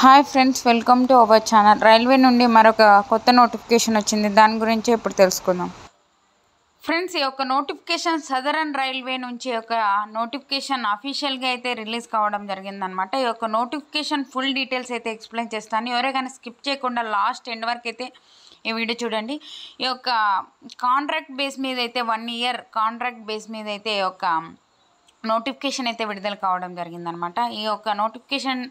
hi friends welcome to our channel railway నుండి మరొక కొత్త నోటిఫికేషన్ వచ్చింది దాని గురించి ఇప్పుడు తెలుసుకుందాం ఫ్రెండ్స్ ఈ యొక్క నోటిఫికేషన్ సదరన్ రైల్వే నుంచి ఒక నోటిఫికేషన్ అఫీషియల్గా అయితే రిలీజ్ కావడం జరిగిందనమాట ఈ యొక్క నోటిఫికేషన్ ఫుల్ డీటెయిల్స్ అయితే ఎక్స్ప్లెయిన్ చేస్తాను కానీ స్కిప్ చేయకుండా లాస్ట్ ఎండ్ వరకు అయితే ఈ వీడియో చూడండి ఈ యొక్క కాంట్రాక్ట్ బేస్ మీద అయితే వన్ ఇయర్ కాంట్రాక్ట్ బేస్ మీద అయితే ఒక నోటిఫికేషన్ అయితే విడుదల కావడం జరిగిందనమాట ఈ యొక్క నోటిఫికేషన్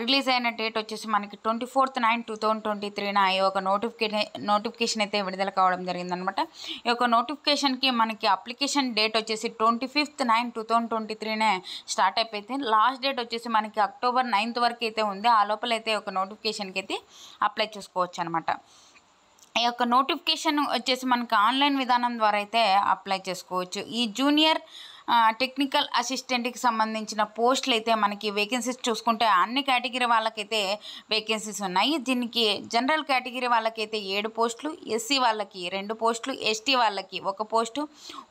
రిలీజ్ అయిన డేట్ వచ్చేసి మనకి twenty fourth nine two thousand twenty త్రీన ఈ యొక్క నోటిఫికే నోటిఫికేషన్ అయితే విడుదల కావడం జరిగిందనమాట ఈ యొక్క నోటిఫికేషన్కి మనకి అప్లికేషన్ డేట్ వచ్చేసి twenty fifth nine two thousand twenty త్రీనే స్టార్ట్ అయిపోయింది లాస్ట్ డేట్ వచ్చేసి మనకి అక్టోబర్ నైన్త్ వరకు అయితే ఉంది ఆ లోపల అయితే ఒక నోటిఫికేషన్కి అయితే అప్లై చేసుకోవచ్చు అనమాట ఈ యొక్క నోటిఫికేషన్ వచ్చేసి మనకి ఆన్లైన్ విధానం ద్వారా అయితే అప్లై చేసుకోవచ్చు ఈ జూనియర్ టెక్నికల్ అసిస్టెంట్కి సంబంధించిన పోస్టులు అయితే మనకి వేకెన్సీస్ చూసుకుంటే అన్ని కేటగిరీ వాళ్ళకైతే వేకెన్సీస్ ఉన్నాయి దీనికి జనరల్ కేటగిరీ వాళ్ళకైతే ఏడు పోస్టులు ఎస్సీ వాళ్ళకి రెండు పోస్టులు ఎస్టీ వాళ్ళకి ఒక పోస్టు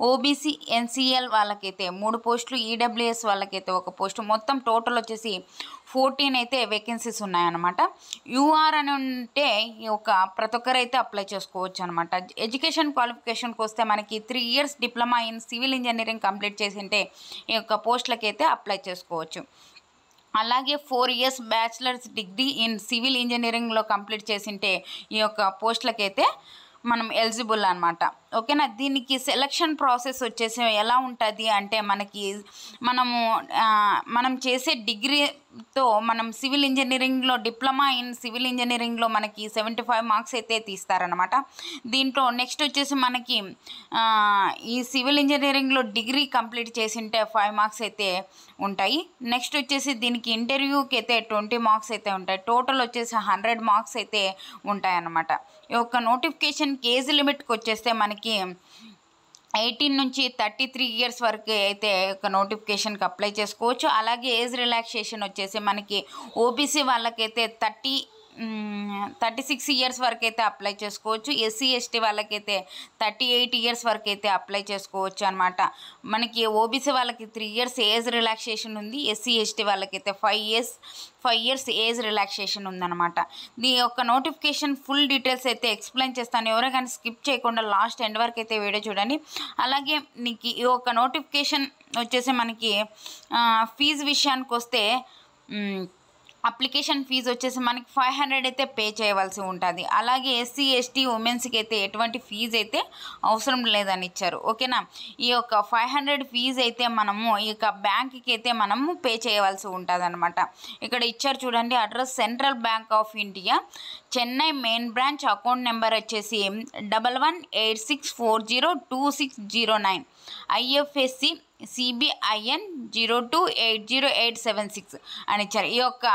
ఓబీసీ ఎన్సీఎల్ వాళ్ళకైతే మూడు పోస్టులు ఈడబ్ల్యూఎస్ e వాళ్ళకైతే ఒక పోస్టు మొత్తం టోటల్ వచ్చేసి ఫోర్టీన్ అయితే వేకెన్సీస్ ఉన్నాయన్నమాట యూఆర్ అని ఉంటే ఒక ప్రతి ఒక్కరైతే అప్లై చేసుకోవచ్చు అనమాట ఎడ్యుకేషన్ క్వాలిఫికేషన్కి వస్తే మనకి three years diploma in civil engineering complete చేసింటే ఈ యొక్క పోస్టులకైతే అప్లై చేసుకోవచ్చు అలాగే four years bachelors degree in civil ఇంజనీరింగ్లో కంప్లీట్ చేసింటే ఈ యొక్క పోస్టులకైతే మనం ఎలిజిబుల్ అనమాట ఓకేనా దీనికి సెలక్షన్ ప్రాసెస్ వచ్చేసి ఎలా ఉంటుంది అంటే మనకి మనము మనం చేసే డిగ్రీతో మనం సివిల్ ఇంజనీరింగ్లో డిప్లొమా ఇన్ సివిల్ ఇంజనీరింగ్లో మనకి సెవెంటీ ఫైవ్ మార్క్స్ అయితే తీస్తారనమాట దీంట్లో నెక్స్ట్ వచ్చేసి మనకి ఈ సివిల్ ఇంజనీరింగ్లో డిగ్రీ కంప్లీట్ చేసింటే ఫైవ్ మార్క్స్ అయితే ఉంటాయి నెక్స్ట్ వచ్చేసి దీనికి ఇంటర్వ్యూకి అయితే ట్వంటీ మార్క్స్ అయితే ఉంటాయి టోటల్ వచ్చేసి హండ్రెడ్ మార్క్స్ అయితే ఉంటాయన్నమాట ఈ యొక్క నోటిఫికేషన్ కేజ్ లిమిట్కి వచ్చేస్తే మనకి మనకి ఎయిటీన్ నుంచి థర్టీ త్రీ ఇయర్స్ వరకు అయితే ఒక నోటిఫికేషన్కి అప్లై చేసుకోవచ్చు అలాగే ఏజ్ రిలాక్సేషన్ వచ్చేసి మనకి ఓబీసీ వాళ్ళకైతే థర్టీ థర్టీ సిక్స్ ఇయర్స్ వరకు అయితే అప్లై చేసుకోవచ్చు ఎస్సీ ఎస్టీ వాళ్ళకైతే థర్టీ ఎయిట్ ఇయర్స్ వరకు అయితే అప్లై చేసుకోవచ్చు అనమాట మనకి ఓబీసీ వాళ్ళకి త్రీ ఇయర్స్ ఏజ్ రిలాక్సేషన్ ఉంది ఎస్సీ ఎస్టీ వాళ్ళకైతే five years five years age relaxation ఉందన్నమాట దీని యొక్క నోటిఫికేషన్ ఫుల్ డీటెయిల్స్ అయితే ఎక్స్ప్లెయిన్ చేస్తాను ఎవరో కానీ స్కిప్ చేయకుండా లాస్ట్ ఎండ్ వరకు అయితే వీడియో చూడండి అలాగే నీకు ఈ యొక్క నోటిఫికేషన్ వచ్చేసి మనకి ఫీజు విషయానికి వస్తే అప్లికేషన్ ఫీజు వచ్చేసి మనకి ఫైవ్ హండ్రెడ్ అయితే పే చేయవలసి ఉంటుంది అలాగే ఎస్సీ ఎస్టీ ఉమెన్స్కి అయితే ఎటువంటి ఫీజు అయితే అవసరం లేదని ఇచ్చారు ఓకేనా ఈ యొక్క ఫైవ్ హండ్రెడ్ ఫీజు అయితే మనము ఈ యొక్క బ్యాంక్కి అయితే మనము పే చేయవలసి ఉంటుంది అనమాట ఇక్కడ ఇచ్చారు చూడండి address central bank of India Chennai main branch account number వచ్చేసి double one eight six four zero two six zero nine IFSC CBIN zero two eight zero eight seven six అని ఇచ్చారు ఈ యొక్క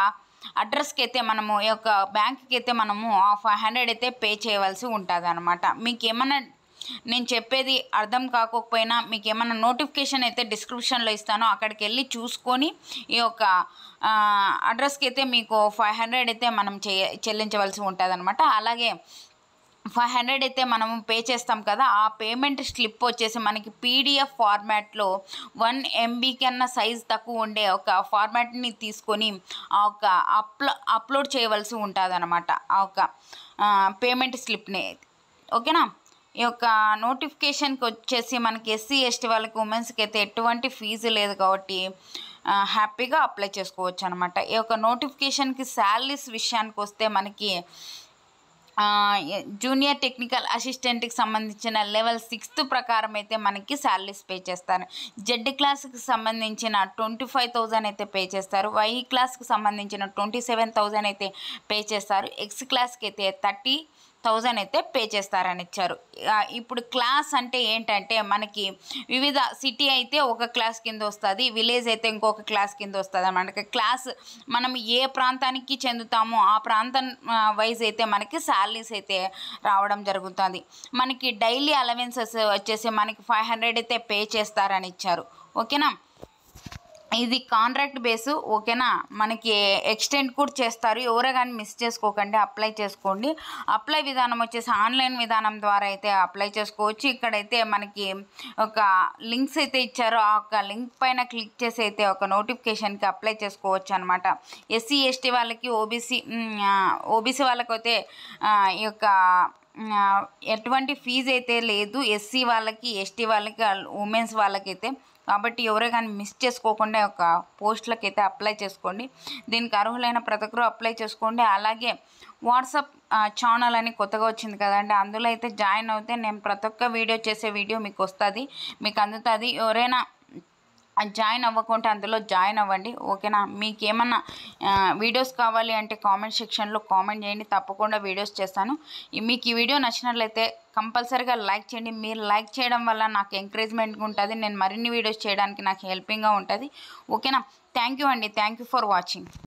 అడ్రస్కి అయితే మనము ఈ యొక్క బ్యాంక్కి అయితే మనము ఫైవ్ హండ్రెడ్ అయితే పే చేయవలసి ఉంటుంది అనమాట మీకు ఏమైనా నేను చెప్పేది అర్థం కాకపోయినా మీకు ఏమైనా నోటిఫికేషన్ అయితే డిస్క్రిప్షన్లో ఇస్తానో అక్కడికి వెళ్ళి చూసుకొని ఈ యొక్క అడ్రస్కి అయితే మీకు ఫైవ్ హండ్రెడ్ అయితే మనం చెల్లించవలసి ఉంటుంది అలాగే ఫైవ్ హండ్రెడ్ అయితే మనము పే చేస్తాం కదా ఆ పేమెంట్ స్లిప్ వచ్చేసి మనకి పీడిఎఫ్ ఫార్మాట్లో వన్ ఎంబీ కన్నా సైజ్ తక్కువ ఉండే ఒక ఫార్మాట్ని తీసుకొని ఆ ఒక అప్లో అప్లోడ్ చేయవలసి ఉంటుంది అనమాట ఆ ఒక పేమెంట్ స్లిప్ని ఓకేనా ఈ యొక్క నోటిఫికేషన్కి వచ్చేసి మనకి ఎస్సీ ఎస్టీ వాళ్ళకి ఉమెన్స్కి అయితే ఎటువంటి ఫీజు లేదు కాబట్టి హ్యాపీగా అప్లై చేసుకోవచ్చు అనమాట ఈ యొక్క నోటిఫికేషన్కి శాలరీస్ విషయానికి వస్తే మనకి జూనియర్ టెక్నికల్ అసిస్టెంట్కి సంబంధించిన లెవెల్ సిక్స్త్ ప్రకారం అయితే మనకి శాలరీస్ పే చేస్తారు జెడ్ క్లాస్కి సంబంధించిన ట్వంటీ ఫైవ్ థౌజండ్ అయితే పే చేస్తారు వై క్లాస్కి సంబంధించిన ట్వంటీ సెవెన్ థౌజండ్ అయితే పే చేస్తారు ఎక్స్ క్లాస్కి అయితే థర్టీ థౌజండ్ అయితే పే చేస్తారని ఇచ్చారు ఇప్పుడు క్లాస్ అంటే ఏంటంటే మనకి వివిధ సిటీ అయితే ఒక క్లాస్ కింద వస్తుంది విలేజ్ అయితే ఇంకొక క్లాస్ కింద వస్తుంది మనకి క్లాస్ మనం ఏ ప్రాంతానికి చెందుతామో ఆ ప్రాంతం వైజ్ అయితే మనకి శాలరీస్ అయితే రావడం జరుగుతుంది మనకి డైలీ అలవెన్సెస్ వచ్చేసి మనకి ఫైవ్ హండ్రెడ్ అయితే పే చేస్తారని ఇచ్చారు ఓకేనా ఇది కాంట్రాక్ట్ బేసు ఓకేనా మనకి ఎక్స్టెండ్ కూడా చేస్తారు ఎవరే కానీ మిస్ చేసుకోకండి అప్లై చేసుకోండి అప్లై విధానం వచ్చేసి ఆన్లైన్ విధానం ద్వారా అయితే అప్లై చేసుకోవచ్చు ఇక్కడైతే మనకి ఒక లింక్స్ అయితే ఇచ్చారో ఆ ఒక లింక్ పైన క్లిక్ చేసి అయితే ఒక నోటిఫికేషన్కి అప్లై చేసుకోవచ్చు అనమాట ఎస్సీ ఎస్టీ వాళ్ళకి ఓబీసీ ఓబీసీ వాళ్ళకైతే ఈ యొక్క ఎటువంటి ఫీజు అయితే లేదు ఎస్సీ వాళ్ళకి ఎస్టీ వాళ్ళకి ఉమెన్స్ వాళ్ళకైతే కాబట్టి ఎవరే కానీ మిస్ చేసుకోకుండా ఒక పోస్టులకు అయితే అప్లై చేసుకోండి దీనికి అర్హులైన ప్రతి ఒక్కరూ అప్లై చేసుకోండి అలాగే వాట్సాప్ ఛానల్ అని కొత్తగా వచ్చింది కదండి అందులో అయితే జాయిన్ అవుతే నేను ప్రతి ఒక్క వీడియో చేసే వీడియో మీకు వస్తుంది మీకు అందుతుంది ఎవరైనా అది జాయిన్ అవ్వకుంటే అందులో జాయిన్ అవ్వండి ఓకేనా మీకు ఏమన్నా వీడియోస్ కావాలి అంటే కామెంట్ సెక్షన్లో కామెంట్ చేయండి తప్పకుండా వీడియోస్ చేస్తాను మీకు ఈ వీడియో నచ్చినట్లయితే కంపల్సరీగా లైక్ చేయండి మీరు లైక్ చేయడం వల్ల నాకు ఎంకరేజ్మెంట్గా ఉంటుంది నేను మరిన్ని వీడియోస్ చేయడానికి నాకు హెల్పింగ్గా ఉంటుంది ఓకేనా థ్యాంక్ అండి థ్యాంక్ ఫర్ వాచింగ్